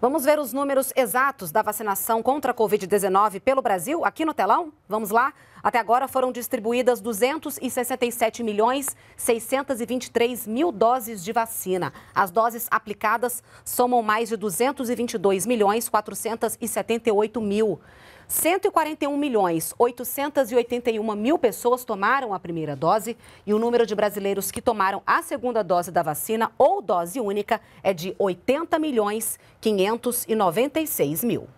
Vamos ver os números exatos da vacinação contra a Covid-19 pelo Brasil aqui no telão? Vamos lá? Até agora foram distribuídas 267 milhões 623 mil doses de vacina. As doses aplicadas somam mais de 222 milhões 478 mil. 141 milhões 881 mil pessoas tomaram a primeira dose e o número de brasileiros que tomaram a segunda dose da vacina ou dose única é de 80 milhões 596 mil.